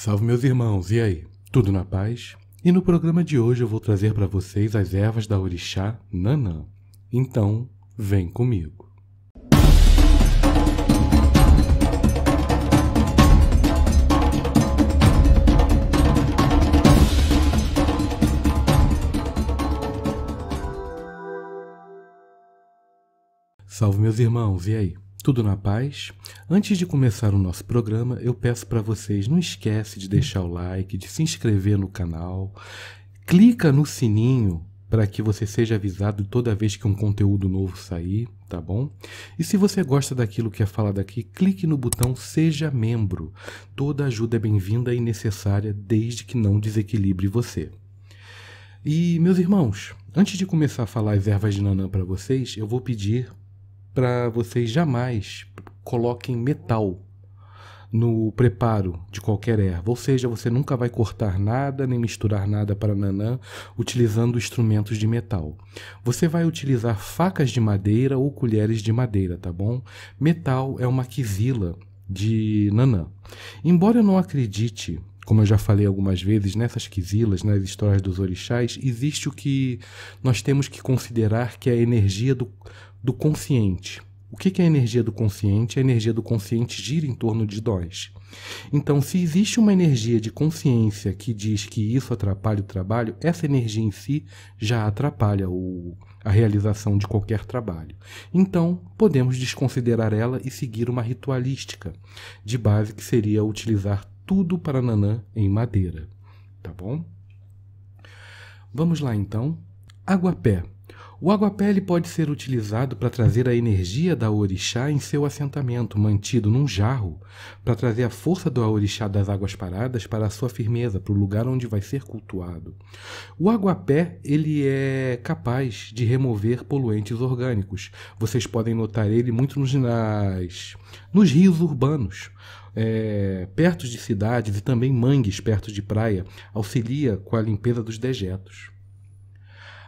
Salve meus irmãos, e aí? Tudo na paz? E no programa de hoje eu vou trazer para vocês as ervas da orixá Nanã. Então, vem comigo. Salve meus irmãos, e aí? Tudo na paz? Antes de começar o nosso programa, eu peço para vocês não esquece de deixar o like, de se inscrever no canal, clica no sininho para que você seja avisado toda vez que um conteúdo novo sair, tá bom? E se você gosta daquilo que é falado aqui, clique no botão Seja Membro. Toda ajuda é bem-vinda e necessária, desde que não desequilibre você. E, meus irmãos, antes de começar a falar as ervas de nanã para vocês, eu vou pedir para vocês jamais coloquem metal no preparo de qualquer erva, ou seja, você nunca vai cortar nada nem misturar nada para nanã utilizando instrumentos de metal. Você vai utilizar facas de madeira ou colheres de madeira, tá bom? Metal é uma quizila de nanã. Embora eu não acredite como eu já falei algumas vezes, nessas quisilas, nas histórias dos orixás, existe o que nós temos que considerar que é a energia do do consciente. O que é a energia do consciente? A energia do consciente gira em torno de nós. Então, se existe uma energia de consciência que diz que isso atrapalha o trabalho, essa energia em si já atrapalha o, a realização de qualquer trabalho. Então, podemos desconsiderar ela e seguir uma ritualística de base que seria utilizar tudo para nanã em madeira. Tá bom? Vamos lá então. Aguapé. O aguapele pode ser utilizado para trazer a energia da orixá em seu assentamento, mantido num jarro, para trazer a força do orixá das águas paradas para a sua firmeza, para o lugar onde vai ser cultuado. O aguapé ele é capaz de remover poluentes orgânicos. Vocês podem notar ele muito nos, nas, nos rios urbanos. É, perto de cidades e também mangues perto de praia, auxilia com a limpeza dos dejetos.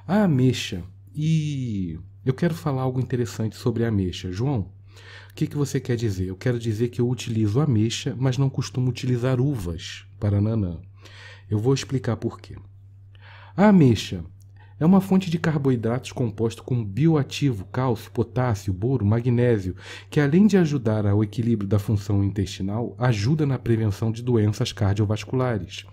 A ameixa e eu quero falar algo interessante sobre a ameixa. João, o que, que você quer dizer? Eu quero dizer que eu utilizo ameixa, mas não costumo utilizar uvas para nanã. Eu vou explicar por quê. A ameixa é uma fonte de carboidratos composto com bioativo, cálcio, potássio, boro, magnésio, que além de ajudar ao equilíbrio da função intestinal, ajuda na prevenção de doenças cardiovasculares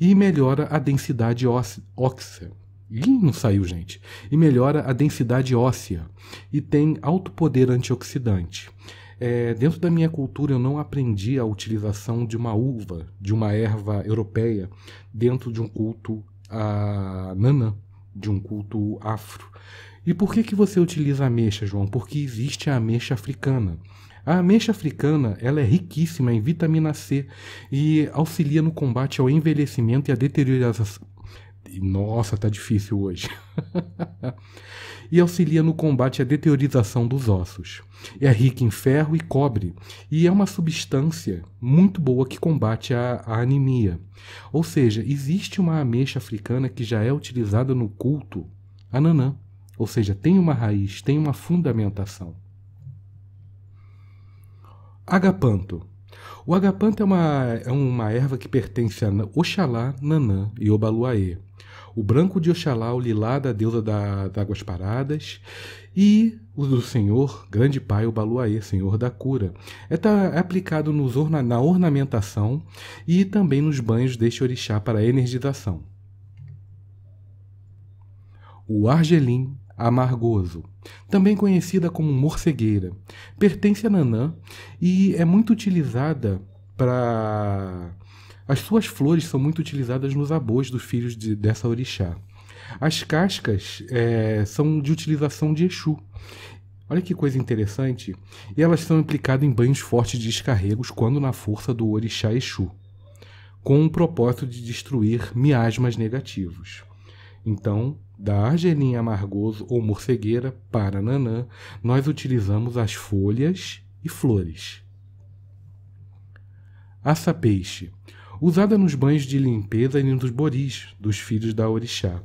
e melhora a densidade óssea. Ih, não saiu, gente. E melhora a densidade óssea. E tem alto poder antioxidante. É, dentro da minha cultura, eu não aprendi a utilização de uma uva, de uma erva europeia, dentro de um culto a nanã, de um culto afro. E por que, que você utiliza ameixa, João? Porque existe a ameixa africana. A ameixa africana ela é riquíssima em vitamina C e auxilia no combate ao envelhecimento e à deterioração nossa, tá difícil hoje. e auxilia no combate à deteriorização dos ossos. É rica em ferro e cobre e é uma substância muito boa que combate a, a anemia. Ou seja, existe uma ameixa africana que já é utilizada no culto ananã. Ou seja, tem uma raiz, tem uma fundamentação. Agapanto. O agapanto é uma, é uma erva que pertence a Oxalá, Nanã e Obaluaê o branco de Oxalá, o lilá da deusa das águas paradas, e o do Senhor, grande pai, o Baluaê, Senhor da cura. É, tá, é aplicado nos orna, na ornamentação e também nos banhos deste orixá para energização. O argelim amargoso, também conhecida como morcegueira, pertence a Nanã e é muito utilizada para as suas flores são muito utilizadas nos abôs dos filhos de, dessa orixá. As cascas é, são de utilização de Exu. Olha que coisa interessante. E elas são implicadas em banhos fortes de descarregos quando na força do orixá Exu, com o propósito de destruir miasmas negativos. Então, da argelinha amargoso ou morcegueira para nanã, nós utilizamos as folhas e flores. Aça-peixe usada nos banhos de limpeza e nos boris dos filhos da orixá.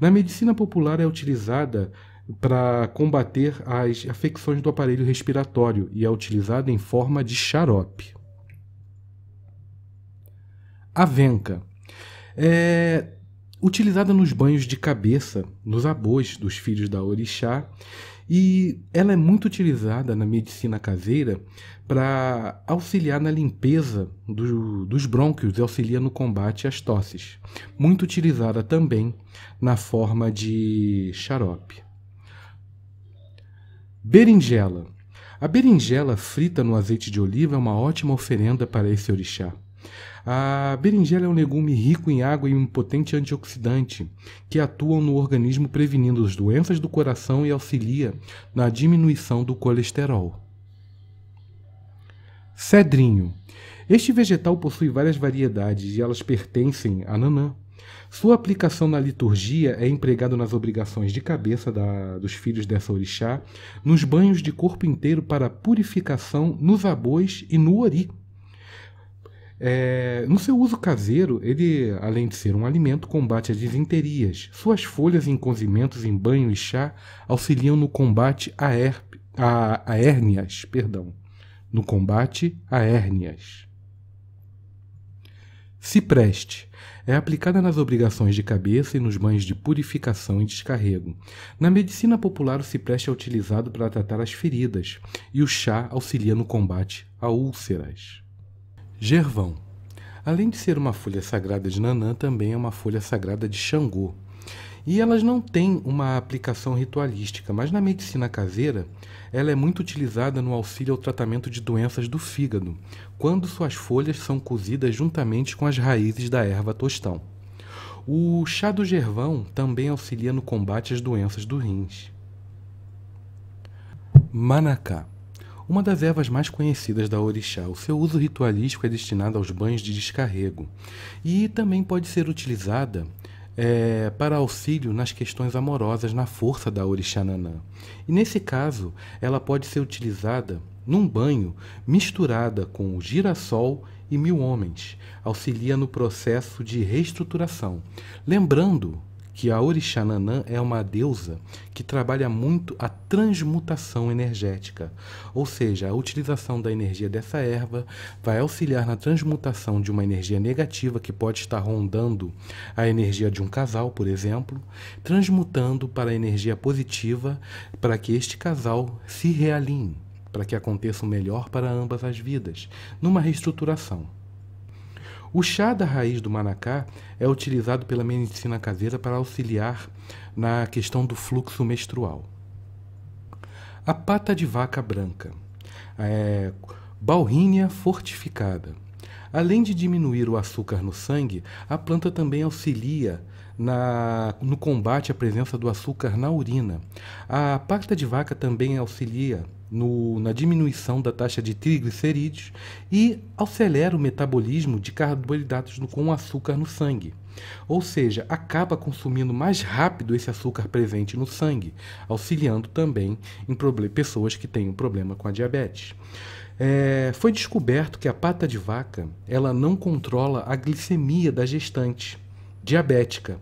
Na medicina popular é utilizada para combater as afecções do aparelho respiratório e é utilizada em forma de xarope. Avenca é utilizada nos banhos de cabeça, nos abôs dos filhos da orixá e ela é muito utilizada na medicina caseira para auxiliar na limpeza do, dos brônquios e auxilia no combate às tosses. Muito utilizada também na forma de xarope. Berinjela. A berinjela frita no azeite de oliva é uma ótima oferenda para esse orixá. A berinjela é um legume rico em água e um potente antioxidante que atuam no organismo prevenindo as doenças do coração e auxilia na diminuição do colesterol. Cedrinho. Este vegetal possui várias variedades e elas pertencem à nanã. Sua aplicação na liturgia é empregada nas obrigações de cabeça da, dos filhos dessa orixá, nos banhos de corpo inteiro para purificação, nos abois e no ori. É, no seu uso caseiro, ele, além de ser um alimento, combate as disenterias. Suas folhas em cozimentos, em banho e chá auxiliam no combate a, herp, a, a hérnias. Perdão, no combate a hérnias. Cipreste é aplicada nas obrigações de cabeça e nos banhos de purificação e descarrego. Na medicina popular, o cipreste é utilizado para tratar as feridas e o chá auxilia no combate a úlceras. Gervão. Além de ser uma folha sagrada de Nanã, também é uma folha sagrada de Xangô. E elas não têm uma aplicação ritualística, mas na medicina caseira, ela é muito utilizada no auxílio ao tratamento de doenças do fígado, quando suas folhas são cozidas juntamente com as raízes da erva tostão. O chá do gervão também auxilia no combate às doenças do rins. Manacá uma das ervas mais conhecidas da orixá. O seu uso ritualístico é destinado aos banhos de descarrego e também pode ser utilizada é, para auxílio nas questões amorosas na força da orixá nanã E nesse caso, ela pode ser utilizada num banho misturada com o girassol e mil homens. Auxilia no processo de reestruturação. Lembrando que a Orixananã é uma deusa que trabalha muito a transmutação energética, ou seja, a utilização da energia dessa erva vai auxiliar na transmutação de uma energia negativa que pode estar rondando a energia de um casal, por exemplo, transmutando para a energia positiva para que este casal se realinhe, para que aconteça o melhor para ambas as vidas, numa reestruturação. O chá da raiz do manacá é utilizado pela medicina caseira para auxiliar na questão do fluxo menstrual. A pata de vaca branca, é, balrínia fortificada. Além de diminuir o açúcar no sangue, a planta também auxilia na, no combate à presença do açúcar na urina. A pata de vaca também auxilia no, na diminuição da taxa de triglicerídeos e acelera o metabolismo de carboidratos no, com açúcar no sangue. Ou seja, acaba consumindo mais rápido esse açúcar presente no sangue, auxiliando também em pessoas que têm um problema com a diabetes. É, foi descoberto que a pata de vaca ela não controla a glicemia da gestante diabética,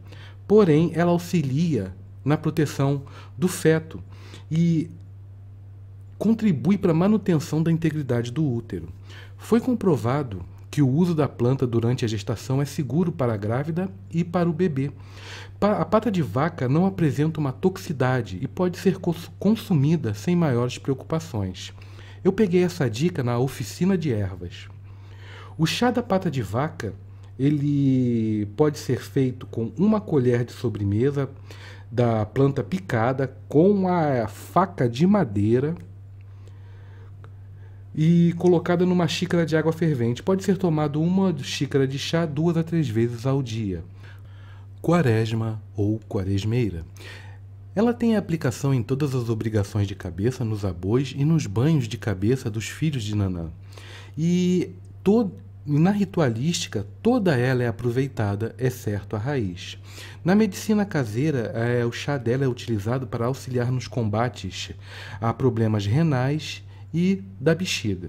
porém ela auxilia na proteção do feto. E contribui para a manutenção da integridade do útero. Foi comprovado que o uso da planta durante a gestação é seguro para a grávida e para o bebê. A pata de vaca não apresenta uma toxicidade e pode ser consumida sem maiores preocupações. Eu peguei essa dica na oficina de ervas. O chá da pata de vaca ele pode ser feito com uma colher de sobremesa da planta picada com a faca de madeira e colocada numa xícara de água fervente. Pode ser tomado uma xícara de chá duas a três vezes ao dia. Quaresma ou quaresmeira. Ela tem aplicação em todas as obrigações de cabeça, nos abois e nos banhos de cabeça dos filhos de Nanã. E todo, na ritualística, toda ela é aproveitada, exceto a raiz. Na medicina caseira, é, o chá dela é utilizado para auxiliar nos combates a problemas renais e da bexiga.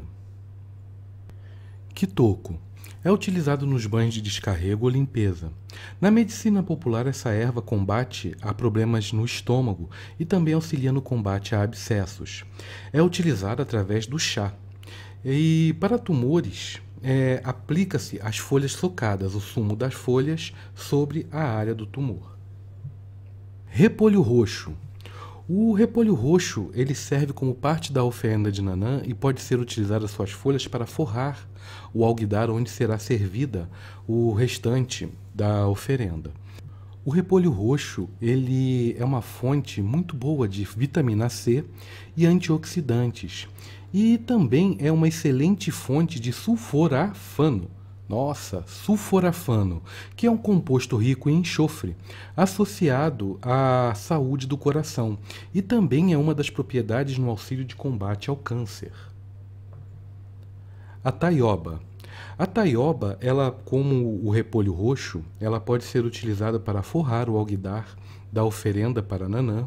Quitoco é utilizado nos banhos de descarrego ou limpeza. Na medicina popular, essa erva combate a problemas no estômago e também auxilia no combate a abscessos. É utilizada através do chá. E para tumores, é, aplica-se as folhas socadas, o sumo das folhas, sobre a área do tumor. Repolho roxo o repolho roxo ele serve como parte da oferenda de Nanã e pode ser utilizado suas folhas para forrar o alguidar onde será servida o restante da oferenda. O repolho roxo ele é uma fonte muito boa de vitamina C e antioxidantes e também é uma excelente fonte de sulforafano, nossa, sulforafano, que é um composto rico em enxofre, associado à saúde do coração e também é uma das propriedades no auxílio de combate ao câncer. A taioba. A taioba, ela, como o repolho roxo, ela pode ser utilizada para forrar o alguidar da oferenda para Nanã,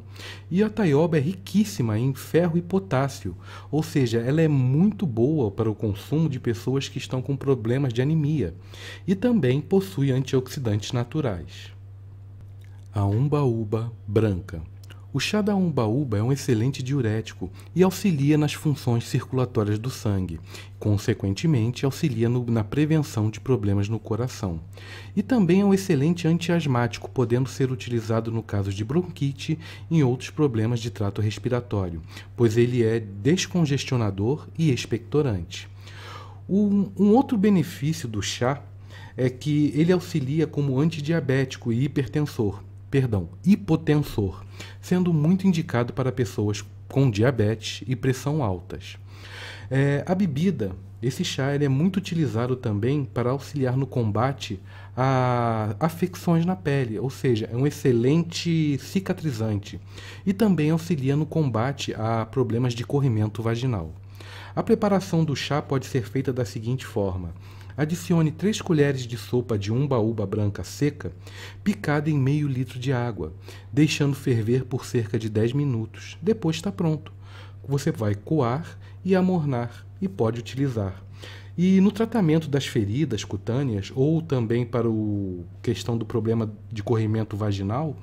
e a taioba é riquíssima em ferro e potássio, ou seja, ela é muito boa para o consumo de pessoas que estão com problemas de anemia, e também possui antioxidantes naturais. A umbaúba branca o chá da umbaúba é um excelente diurético e auxilia nas funções circulatórias do sangue, consequentemente, auxilia no, na prevenção de problemas no coração. E também é um excelente antiasmático, podendo ser utilizado no caso de bronquite e em outros problemas de trato respiratório, pois ele é descongestionador e expectorante. Um, um outro benefício do chá é que ele auxilia como antidiabético e hipertensor, perdão, hipotensor sendo muito indicado para pessoas com diabetes e pressão altas. É, a bebida, esse chá ele é muito utilizado também para auxiliar no combate a afecções na pele, ou seja, é um excelente cicatrizante e também auxilia no combate a problemas de corrimento vaginal. A preparação do chá pode ser feita da seguinte forma: adicione 3 colheres de sopa de umbaúba branca seca, picada em meio litro de água, deixando ferver por cerca de 10 minutos. Depois está pronto. Você vai coar e amornar e pode utilizar. E no tratamento das feridas cutâneas ou também para o questão do problema de corrimento vaginal,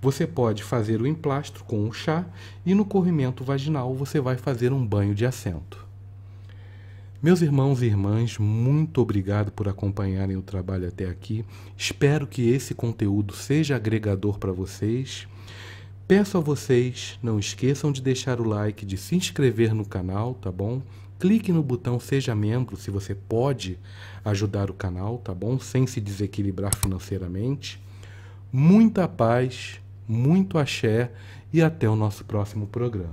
você pode fazer o emplastro com o chá e no corrimento vaginal você vai fazer um banho de assento. Meus irmãos e irmãs, muito obrigado por acompanharem o trabalho até aqui. Espero que esse conteúdo seja agregador para vocês. Peço a vocês, não esqueçam de deixar o like, de se inscrever no canal, tá bom? Clique no botão Seja Membro se você pode ajudar o canal, tá bom? Sem se desequilibrar financeiramente. Muita paz, muito axé e até o nosso próximo programa.